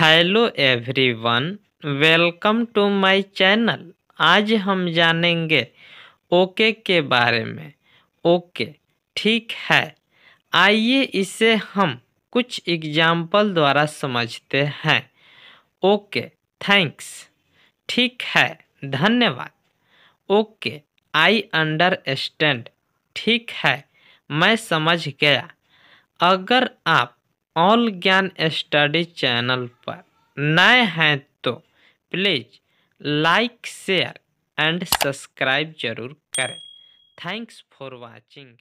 hello everyone welcome to my channel आज हम जानेंगे ओके के बारे में ओके ठीक है आइए इसे हम कुछ एग्जाम्पल द्वारा समझते हैं ओके थैंक्स ठीक है धन्यवाद ओके आई अंडरस्टैंड ठीक है मैं समझ गया अगर आप ऑल ज्ञान स्टडी चैनल पर नए हैं तो please like share and subscribe जरूर करें थैंक्स फॉर वाचिंग